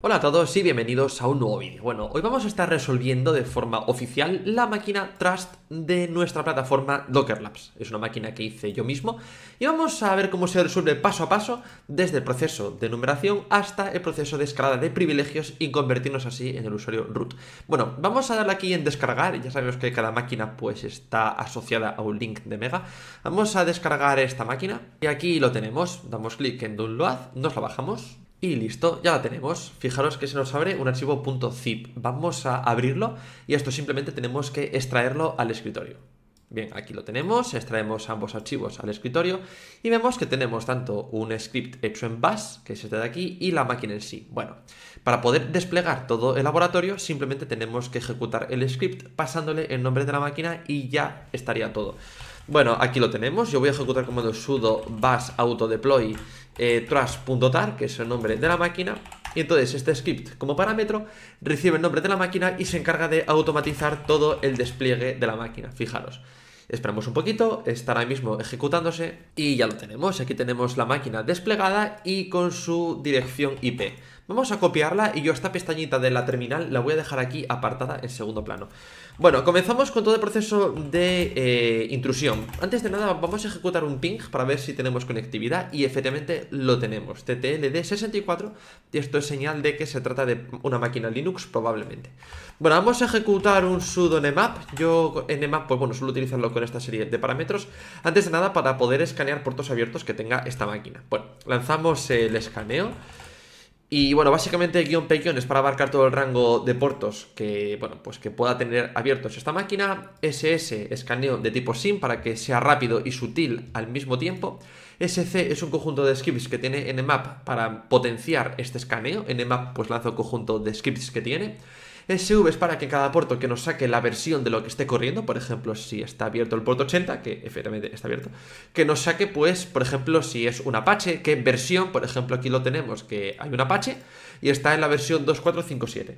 Hola a todos y bienvenidos a un nuevo vídeo. Bueno, hoy vamos a estar resolviendo de forma oficial la máquina Trust de nuestra plataforma Docker Labs. Es una máquina que hice yo mismo y vamos a ver cómo se resuelve paso a paso desde el proceso de numeración hasta el proceso de escalada de privilegios y convertirnos así en el usuario root. Bueno, vamos a darle aquí en descargar, ya sabemos que cada máquina pues está asociada a un link de Mega. Vamos a descargar esta máquina y aquí lo tenemos, damos clic en download, nos la bajamos y listo, ya la tenemos. Fijaros que se nos abre un archivo .zip. Vamos a abrirlo y esto simplemente tenemos que extraerlo al escritorio. Bien, aquí lo tenemos, extraemos ambos archivos al escritorio y vemos que tenemos tanto un script hecho en Bash, que es este de aquí, y la máquina en sí. Bueno, para poder desplegar todo el laboratorio simplemente tenemos que ejecutar el script pasándole el nombre de la máquina y ya estaría todo. Bueno, aquí lo tenemos, yo voy a ejecutar comando sudo bash autodeploy deploy eh, trust.tar, que es el nombre de la máquina. Y entonces este script como parámetro recibe el nombre de la máquina y se encarga de automatizar todo el despliegue de la máquina. Fijaros. Esperamos un poquito, está ahora mismo ejecutándose y ya lo tenemos. Aquí tenemos la máquina desplegada y con su dirección IP. Vamos a copiarla y yo esta pestañita de la terminal la voy a dejar aquí apartada en segundo plano. Bueno, comenzamos con todo el proceso de eh, intrusión. Antes de nada vamos a ejecutar un ping para ver si tenemos conectividad y efectivamente lo tenemos. TTLD64 y esto es señal de que se trata de una máquina Linux probablemente. Bueno, vamos a ejecutar un sudo nmap. Yo nmap, pues bueno, suelo utilizarlo con esta serie de parámetros. Antes de nada para poder escanear puertos abiertos que tenga esta máquina. Bueno, lanzamos el escaneo. Y bueno, básicamente guión pequeño es para abarcar todo el rango de puertos que, bueno, pues que pueda tener abiertos esta máquina. SS, escaneo de tipo SIM para que sea rápido y sutil al mismo tiempo. SC es un conjunto de scripts que tiene Nmap para potenciar este escaneo. Nmap pues lanza un conjunto de scripts que tiene. SV es para que cada puerto que nos saque la versión de lo que esté corriendo, por ejemplo, si está abierto el puerto 80, que efectivamente está abierto, que nos saque, pues, por ejemplo, si es un Apache, qué versión, por ejemplo, aquí lo tenemos, que hay un Apache y está en la versión 2457.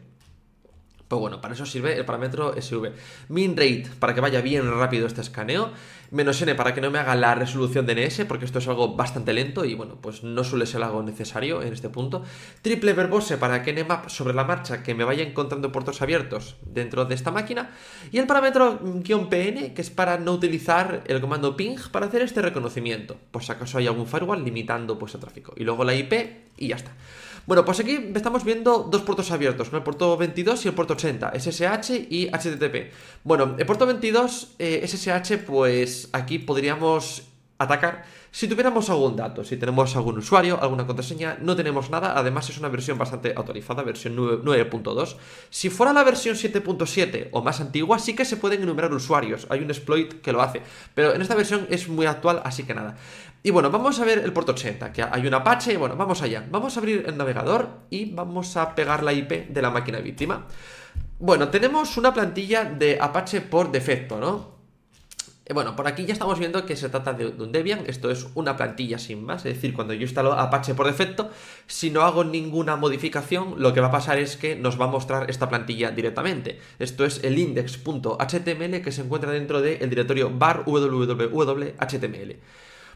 Pues bueno, para eso sirve el parámetro SV. Min para que vaya bien rápido este escaneo. Menos N para que no me haga la resolución de ns, porque esto es algo bastante lento y bueno, pues no suele ser algo necesario en este punto. Triple verbose para que NMAP sobre la marcha que me vaya encontrando puertos abiertos dentro de esta máquina. Y el parámetro PN, que es para no utilizar el comando ping para hacer este reconocimiento, por si acaso hay algún firewall limitando pues el tráfico. Y luego la IP y ya está. Bueno, pues aquí estamos viendo dos puertos abiertos, ¿no? el puerto 22 y el puerto 80, SSH y HTTP. Bueno, el puerto 22, eh, SSH, pues aquí podríamos atacar. Si tuviéramos algún dato, si tenemos algún usuario, alguna contraseña, no tenemos nada. Además es una versión bastante autorizada, versión 9.2. Si fuera la versión 7.7 o más antigua, sí que se pueden enumerar usuarios. Hay un exploit que lo hace. Pero en esta versión es muy actual, así que nada. Y bueno, vamos a ver el puerto 80, que hay un Apache. Bueno, vamos allá. Vamos a abrir el navegador y vamos a pegar la IP de la máquina víctima. Bueno, tenemos una plantilla de Apache por defecto, ¿no? Eh, bueno, por aquí ya estamos viendo que se trata de, un Debian, esto es una plantilla sin más, es decir, cuando yo instalo Apache por defecto, si no hago ninguna modificación, lo que va a pasar es que nos va a mostrar esta plantilla directamente. Esto es el index.html que se encuentra dentro del directorio bar www.html.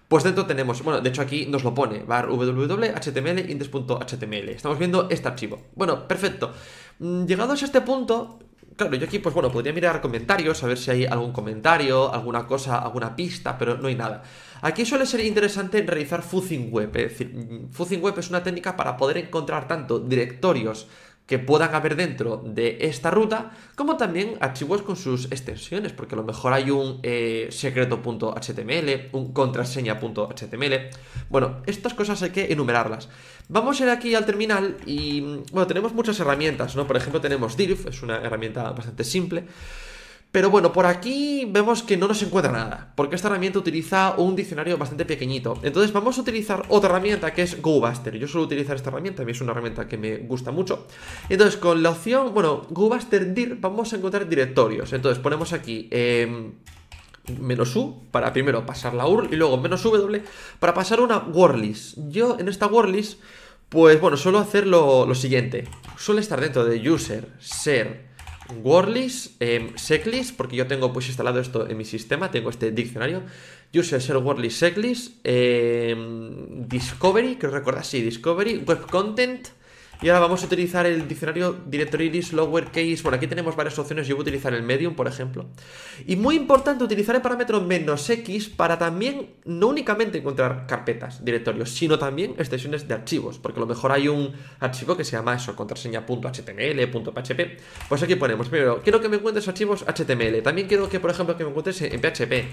Pues dentro tenemos, bueno, de hecho aquí nos lo pone, bar www.html index.html. Estamos viendo este archivo. Bueno, perfecto. Mm, llegados a este punto, Claro, yo aquí, pues bueno, podría mirar comentarios, a ver si hay algún comentario, alguna cosa, alguna pista, pero no hay nada. Aquí suele ser interesante realizar fuzzing web, es decir, mm, fuzzing web es una técnica para poder encontrar tanto directorios que puedan haber dentro de esta ruta, como también archivos con sus extensiones, porque a lo mejor hay un eh, secreto.html, un contraseña.html. Bueno, estas cosas hay que enumerarlas. Vamos a ir aquí al terminal y, mm, bueno, tenemos muchas herramientas, ¿no? Por ejemplo, tenemos DIRF es una herramienta bastante simple. Pero bueno, por aquí vemos que no nos encuentra nada, porque esta herramienta utiliza un diccionario bastante pequeñito. Entonces vamos a utilizar otra herramienta que es GoBuster. Yo suelo utilizar esta herramienta, a mí es una herramienta que me gusta mucho. Entonces con la opción, bueno, GoBuster vamos a encontrar directorios. Entonces ponemos aquí... Em, menos u para primero pasar la URL y luego menos w para pasar una wordlist Yo en esta wordlist, pues bueno, suelo hacer lo, lo siguiente. Suele estar dentro de user, ser, Wordlist, eh, em, Seclist, porque yo tengo pues instalado esto en mi sistema, tengo este diccionario. User Ser Wordlist, Seclist, em, Discovery, que recordar, sí, Discovery, Web Content, y ahora vamos a utilizar el diccionario directories lowercase. Bueno, aquí tenemos varias opciones. Yo voy a utilizar el medium, por ejemplo. Y muy importante utilizar el parámetro menos "-x", para también no únicamente encontrar carpetas, directorios, sino también extensiones de archivos. Porque a lo mejor hay un archivo que se llama eso, contraseña.html.php. Pues aquí ponemos, primero, quiero que me encuentres archivos HTML. También quiero que, por ejemplo, que me encuentres en PHP,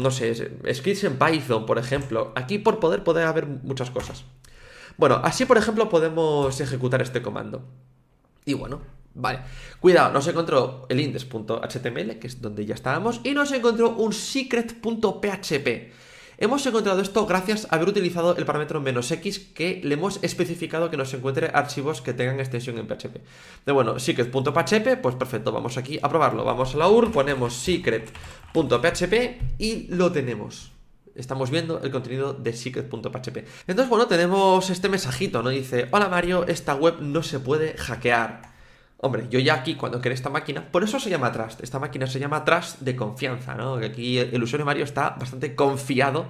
no sé, scripts en Python, por ejemplo. Aquí por poder puede haber muchas cosas. Bueno, así por ejemplo podemos ejecutar este comando. Y bueno, vale. Cuidado, nos encontró el index.html, que es donde ya estábamos, y nos encontró un secret.php. Hemos encontrado esto gracias a haber utilizado el parámetro "-x", que le hemos especificado que nos encuentre archivos que tengan extensión en PHP. De bueno, secret.php, pues perfecto, vamos aquí a probarlo. Vamos a la URL, ponemos secret.php y lo tenemos estamos viendo el contenido de secret.php. Entonces, bueno, tenemos este mensajito, ¿no? Dice, hola Mario, esta web no se puede hackear. Hombre, yo ya aquí cuando creé esta máquina, por eso se llama Trust, esta máquina se llama Trust de confianza, ¿no? Que aquí el usuario Mario está bastante confiado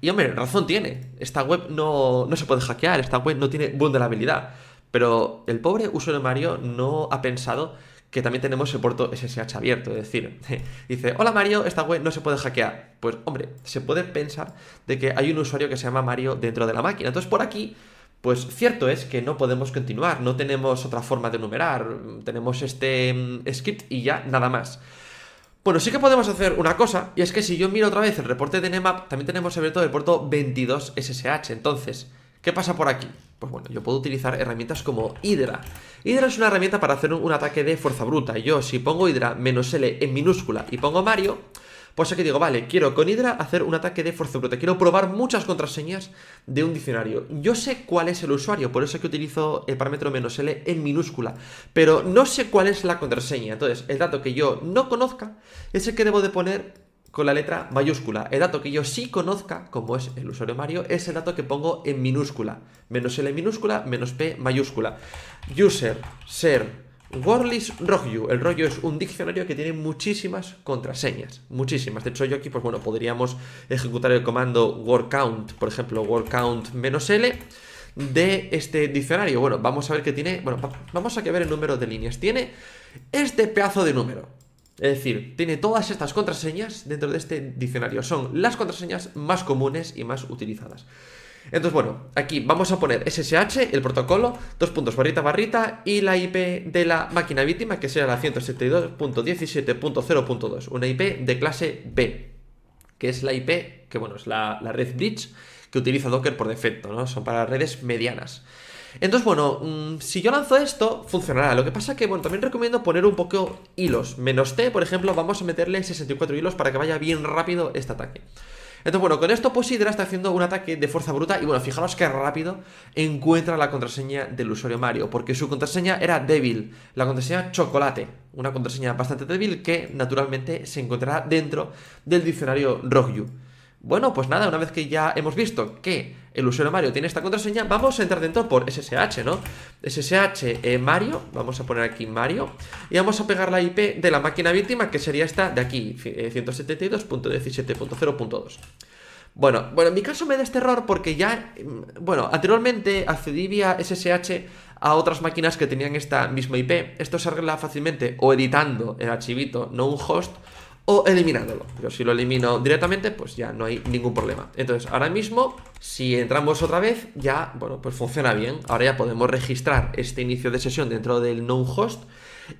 y hombre, razón tiene, esta web no, no se puede hackear, esta web no tiene vulnerabilidad, pero el pobre usuario Mario no ha pensado que también tenemos el puerto SSH abierto. Es decir, dice, hola Mario, esta web no se puede hackear. Pues hombre, se puede pensar de que hay un usuario que se llama Mario dentro de la máquina. Entonces por aquí pues cierto es que no podemos continuar, no tenemos otra forma de numerar, tenemos este mm, script y ya nada más. Bueno, sí que podemos hacer una cosa, y es que si yo miro otra vez el reporte de Nmap, también tenemos abierto el puerto 22 SSH. Entonces, ¿qué pasa por aquí? Pues bueno, yo puedo utilizar herramientas como Hydra. Hydra es una herramienta para hacer un, ataque de fuerza bruta. Yo si pongo Hydra menos L en minúscula y pongo Mario, pues que digo, vale, quiero con Hydra hacer un ataque de fuerza bruta. Quiero probar muchas contraseñas de un diccionario. Yo sé cuál es el usuario, por eso es que utilizo el parámetro menos L en minúscula. Pero no sé cuál es la contraseña. Entonces, el dato que yo no conozca es el que debo de poner con la letra mayúscula. El dato que yo sí conozca, como es el usuario Mario, es el dato que pongo en minúscula. Menos L minúscula, menos P mayúscula. User, ser, Wordlist you El rollo es un diccionario que tiene muchísimas contraseñas. Muchísimas. De hecho, yo aquí, pues bueno, podríamos ejecutar el comando wordcount, por ejemplo, wordcount menos L de este diccionario. Bueno, vamos a ver qué tiene. Bueno, vamos a ver el número de líneas. Tiene este pedazo de número. Es decir, tiene todas estas contraseñas dentro de este diccionario. Son las contraseñas más comunes y más utilizadas. Entonces, bueno, aquí vamos a poner SSH, el protocolo, dos puntos barrita barrita y la IP de la máquina víctima, que sea la 172.17.0.2, una IP de clase B, que es la IP, que bueno, es la, la red bridge que utiliza Docker por defecto, ¿no? Son para redes medianas. Entonces, bueno, mm, si yo lanzo esto, funcionará. Lo que pasa que, bueno, también recomiendo poner un poco hilos. Menos T, por ejemplo, vamos a meterle 64 hilos para que vaya bien rápido este ataque. Entonces, bueno, con esto pues, sí está haciendo un ataque de fuerza bruta y bueno, fijaros qué rápido encuentra la contraseña del usuario Mario, porque su contraseña era débil, la contraseña chocolate, una contraseña bastante débil que naturalmente se encontrará dentro del diccionario Rogyu. Bueno, pues nada, una vez que ya hemos visto que el usuario Mario tiene esta contraseña, vamos a entrar dentro por SSH, ¿no? SSH eh, Mario, vamos a poner aquí Mario, y vamos a pegar la IP de la máquina víctima, que sería esta de aquí, 172.17.0.2. Eh, bueno, bueno, en mi caso me da este error porque ya, mm, bueno, anteriormente accedí vía SSH a otras máquinas que tenían esta misma IP. Esto se arregla fácilmente o editando el archivito, no un host, o eliminándolo. Pero si lo elimino directamente, pues ya no hay ningún problema. Entonces, ahora mismo, si entramos otra vez, ya, bueno, pues funciona bien. Ahora ya podemos registrar este inicio de sesión dentro del non-host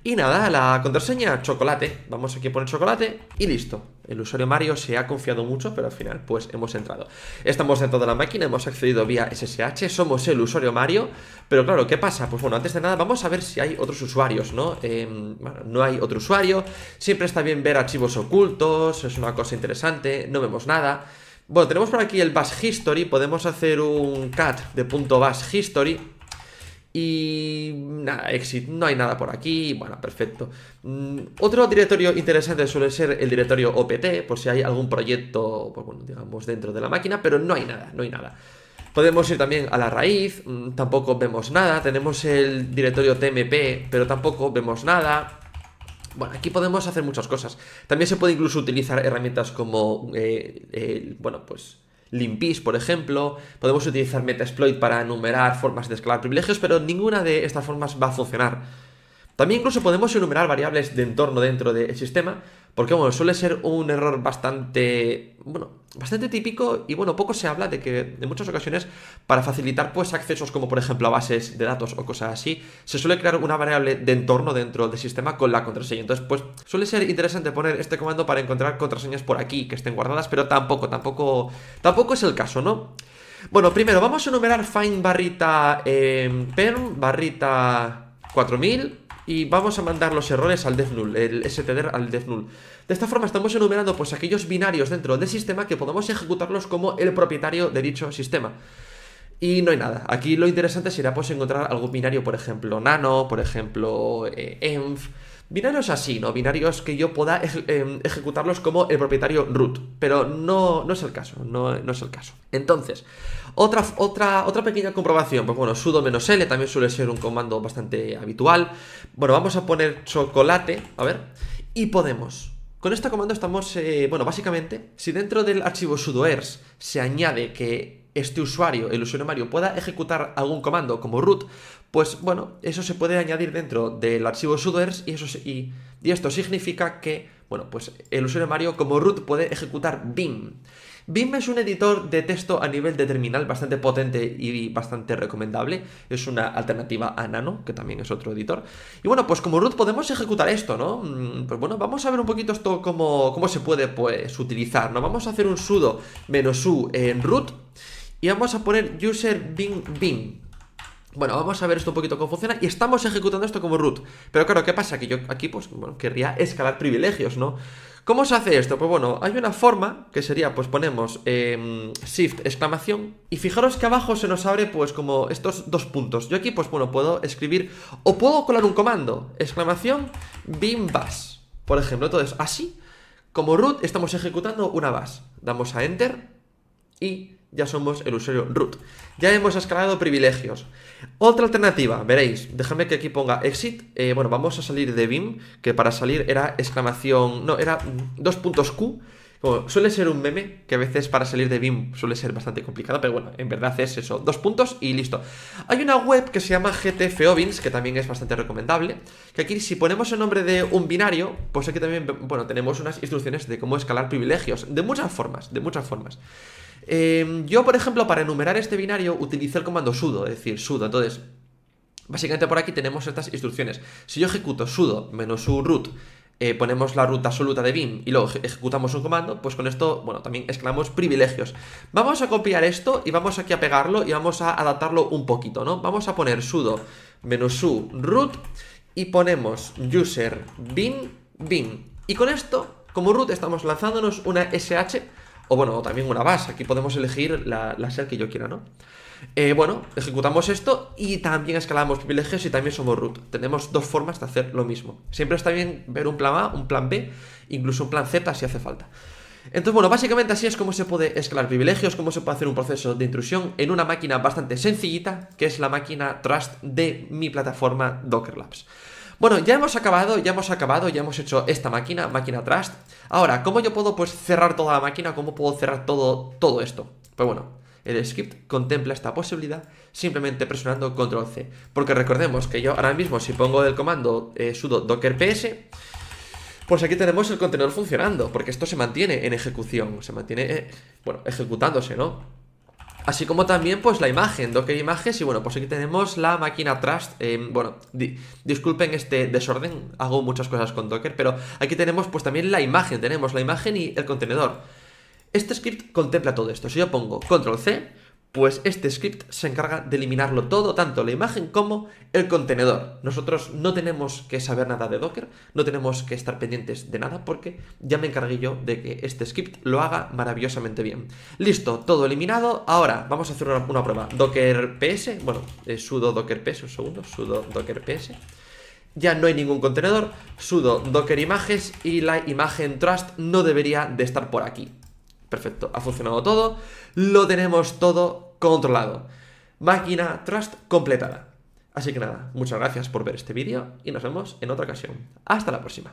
y nada, la contraseña, chocolate. Vamos aquí a poner chocolate y listo. El usuario Mario se ha confiado mucho, pero al final pues hemos entrado. Estamos dentro de la máquina, hemos accedido vía SSH, somos el usuario Mario, pero claro, ¿qué pasa? Pues bueno, antes de nada vamos a ver si hay otros usuarios, ¿no? Em, bueno, no hay otro usuario, siempre está bien ver archivos ocultos, es una cosa interesante, no vemos nada. Bueno, tenemos por aquí el bash history, podemos hacer un cat de punto bash history y nada, exit, no hay nada por aquí, bueno, perfecto. Mm, otro directorio interesante suele ser el directorio OPT, por si hay algún proyecto, pues bueno, digamos, dentro de la máquina, pero no hay nada, no hay nada. Podemos ir también a la raíz, mm, tampoco vemos nada, tenemos el directorio TMP, pero tampoco vemos nada. Bueno, aquí podemos hacer muchas cosas. También se puede incluso utilizar herramientas como, eh, bueno, pues Limpis, por ejemplo. Podemos utilizar Metasploit para enumerar formas de escalar privilegios, pero ninguna de estas formas va a funcionar también incluso podemos enumerar variables de entorno dentro del sistema, porque bueno, suele ser un error bastante, bueno, bastante típico y bueno, poco se habla de que en muchas ocasiones para facilitar pues accesos como por ejemplo a bases de datos o cosas así, se suele crear una variable de entorno dentro del sistema con la contraseña. Entonces, pues suele ser interesante poner este comando para encontrar contraseñas por aquí que estén guardadas, pero tampoco, tampoco, tampoco es el caso, ¿no? Bueno, primero vamos a enumerar find barrita eh, perm barrita 4000 y vamos a mandar los errores al def null, el stder al def null. De esta forma estamos enumerando pues aquellos binarios dentro del sistema que podamos ejecutarlos como el propietario de dicho sistema. Y no hay nada. Aquí lo interesante será pues encontrar algún binario, por ejemplo, nano, por ejemplo, eh, env, Binarios así, ¿no? Binarios que yo pueda em, ejecutarlos como el propietario root, pero no, no es el caso, no, es el caso. Entonces, otra, otra, otra pequeña comprobación, pues bueno, sudo menos L también suele ser un comando bastante habitual. Bueno, vamos a poner chocolate, a ver, y podemos. Con este comando estamos, eh, bueno, básicamente, si dentro del archivo sudoers se añade que este usuario, el usuario Mario, pueda ejecutar algún comando como root, pues bueno, eso se puede añadir dentro del archivo sudoers y, eso y, esto significa que, bueno, pues el usuario Mario como root puede ejecutar BIM. BIM es un editor de texto a nivel de terminal bastante potente y bastante recomendable. Es una alternativa a Nano, que también es otro editor. Y bueno, pues como root podemos ejecutar esto, ¿no? Mm, pues bueno, vamos a ver un poquito esto cómo, cómo se puede pues, utilizar, ¿no? Vamos a hacer un sudo menos u en root. Y vamos a poner user bin bin. Bueno, vamos a ver esto un poquito cómo funciona y estamos ejecutando esto como root. Pero claro, ¿qué pasa? Que yo aquí pues bueno, querría escalar privilegios, ¿no? ¿Cómo se hace esto? Pues bueno, hay una forma que sería, pues ponemos em, shift exclamación y fijaros que abajo se nos abre pues como estos dos puntos. Yo aquí pues bueno, puedo escribir o puedo colar un comando, exclamación bin bash, por ejemplo. Entonces, así como root estamos ejecutando una bash. Damos a enter y ya somos el usuario root. Ya hemos escalado privilegios. Otra alternativa, veréis, déjame que aquí ponga exit. Eh, bueno, vamos a salir de BIM, que para salir era exclamación, no, era dos puntos Q. suele ser un meme, que a veces para salir de BIM suele ser bastante complicado, pero bueno, en verdad es eso, dos puntos y listo. Hay una web que se llama GTFOBINS, que también es bastante recomendable, que aquí si ponemos el nombre de un binario, pues aquí también, bueno, tenemos unas instrucciones de cómo escalar privilegios, de muchas formas, de muchas formas. Em, yo, por ejemplo, para enumerar este binario utilicé el comando sudo, es decir, sudo. Entonces, básicamente por aquí tenemos estas instrucciones. Si yo ejecuto sudo menos su root, eh, ponemos la ruta absoluta de bin y luego ejecutamos un comando, pues con esto, bueno, también exclamamos privilegios. Vamos a copiar esto y vamos aquí a pegarlo y vamos a adaptarlo un poquito, ¿no? Vamos a poner sudo menos su root y ponemos user bin bin. Y con esto, como root, estamos lanzándonos una SH o bueno, también una base. Aquí podemos elegir la, SER que yo quiera, ¿no? Eh, bueno, ejecutamos esto y también escalamos privilegios y también somos root. Tenemos dos formas de hacer lo mismo. Siempre está bien ver un plan A, un plan B, incluso un plan Z si hace falta. Entonces, bueno, básicamente así es como se puede escalar privilegios, cómo se puede hacer un proceso de intrusión en una máquina bastante sencillita, que es la máquina Trust de mi plataforma Docker Labs. Bueno, ya hemos acabado, ya hemos acabado, ya hemos hecho esta máquina, máquina Trust, Ahora, ¿cómo yo puedo pues cerrar toda la máquina? ¿Cómo puedo cerrar todo, todo esto? Pues bueno, el script contempla esta posibilidad simplemente presionando control C. Porque recordemos que yo ahora mismo si pongo el comando eh, sudo docker ps, pues aquí tenemos el contenedor funcionando, porque esto se mantiene en ejecución, se mantiene, eh, bueno, ejecutándose, ¿no? Así como también pues la imagen, Docker Images y bueno, pues aquí tenemos la máquina Trust. Eh, bueno, disculpen este desorden, hago muchas cosas con Docker, pero aquí tenemos pues también la imagen, tenemos la imagen y el contenedor. Este script contempla todo esto. Si yo pongo control C, pues este script se encarga de eliminarlo todo, tanto la imagen como el contenedor. Nosotros no tenemos que saber nada de Docker, no tenemos que estar pendientes de nada porque ya me encargué yo de que este script lo haga maravillosamente bien. Listo, todo eliminado. Ahora vamos a hacer una, prueba. Docker ps, bueno, eh, sudo docker ps, un segundo, sudo docker ps. Ya no hay ningún contenedor, sudo docker images y la imagen trust no debería de estar por aquí. Perfecto, ha funcionado todo, lo tenemos todo controlado. Máquina Trust completada. Así que nada, muchas gracias por ver este vídeo y nos vemos en otra ocasión. Hasta la próxima.